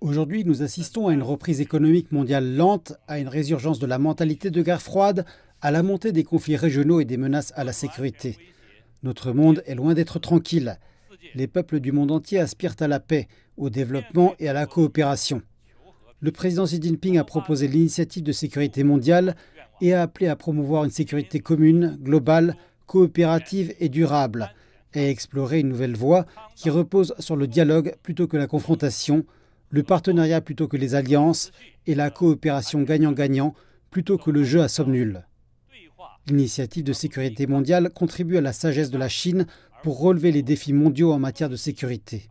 Aujourd'hui, nous assistons à une reprise économique mondiale lente, à une résurgence de la mentalité de guerre froide, à la montée des conflits régionaux et des menaces à la sécurité. Notre monde est loin d'être tranquille. Les peuples du monde entier aspirent à la paix, au développement et à la coopération. Le président Xi Jinping a proposé l'initiative de sécurité mondiale et a appelé à promouvoir une sécurité commune, globale, coopérative et durable et explorer une nouvelle voie qui repose sur le dialogue plutôt que la confrontation, le partenariat plutôt que les alliances et la coopération gagnant-gagnant plutôt que le jeu à somme nulle. L'initiative de sécurité mondiale contribue à la sagesse de la Chine pour relever les défis mondiaux en matière de sécurité.